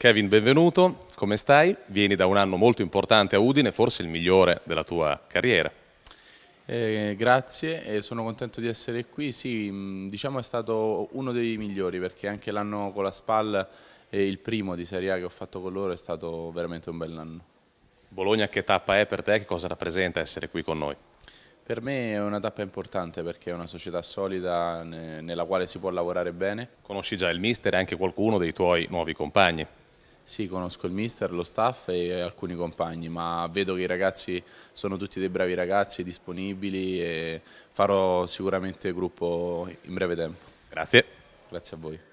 Kevin, benvenuto, come stai? Vieni da un anno molto importante a Udine, forse il migliore della tua carriera. Eh, grazie, eh, sono contento di essere qui. Sì, mm, diciamo è stato uno dei migliori perché anche l'anno con la SPAL e il primo di Serie A che ho fatto con loro è stato veramente un bell'anno. Bologna che tappa è per te? Che cosa rappresenta essere qui con noi? Per me è una tappa importante perché è una società solida nella quale si può lavorare bene. Conosci già il mister e anche qualcuno dei tuoi nuovi compagni? Sì, conosco il mister, lo staff e alcuni compagni, ma vedo che i ragazzi sono tutti dei bravi ragazzi, disponibili e farò sicuramente gruppo in breve tempo. Grazie. Grazie a voi.